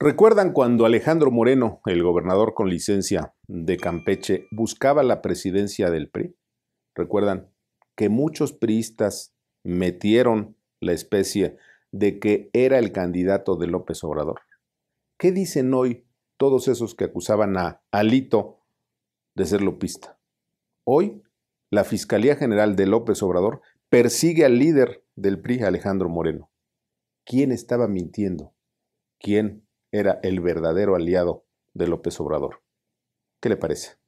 ¿Recuerdan cuando Alejandro Moreno, el gobernador con licencia de Campeche, buscaba la presidencia del PRI? ¿Recuerdan que muchos priistas metieron la especie de que era el candidato de López Obrador? ¿Qué dicen hoy todos esos que acusaban a Alito de ser lopista? Hoy, la Fiscalía General de López Obrador persigue al líder del PRI, Alejandro Moreno. ¿Quién estaba mintiendo? ¿Quién era el verdadero aliado de López Obrador. ¿Qué le parece?